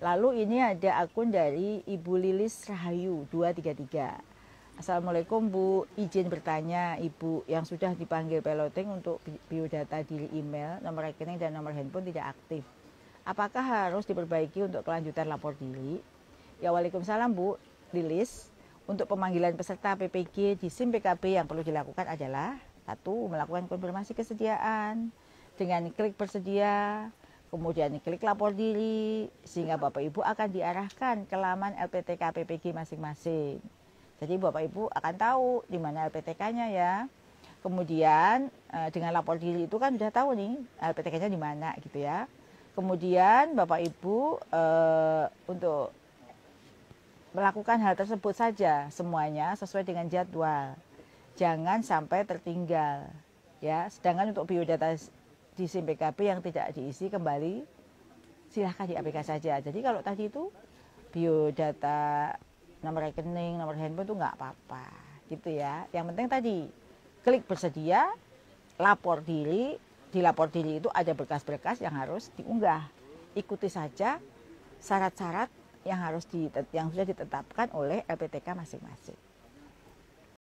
Lalu ini ada akun dari Ibu Lilis Rahayu 233. Assalamualaikum Bu, izin bertanya Ibu yang sudah dipanggil peloting untuk biodata di email, nomor rekening dan nomor handphone tidak aktif. Apakah harus diperbaiki untuk kelanjutan lapor diri? Ya Waalaikumsalam Bu, Lilis. Untuk pemanggilan peserta PPG di SIM PKB yang perlu dilakukan adalah satu Melakukan konfirmasi kesediaan dengan klik bersedia, kemudian klik lapor diri sehingga Bapak Ibu akan diarahkan ke laman LPTK PPG masing-masing. Jadi Bapak Ibu akan tahu di mana LPTK-nya ya. Kemudian eh, dengan lapor diri itu kan sudah tahu nih LPTK-nya di mana gitu ya. Kemudian Bapak Ibu eh, untuk melakukan hal tersebut saja semuanya sesuai dengan jadwal. Jangan sampai tertinggal ya. Sedangkan untuk biodata di PKB yang tidak diisi kembali silahkan di APK saja. Jadi kalau tadi itu biodata nomor rekening, nomor handphone itu nggak apa-apa gitu ya. Yang penting tadi klik bersedia, lapor diri, di lapor diri itu ada berkas-berkas yang harus diunggah. Ikuti saja syarat-syarat yang harus di, yang sudah ditetapkan oleh LPTK masing-masing.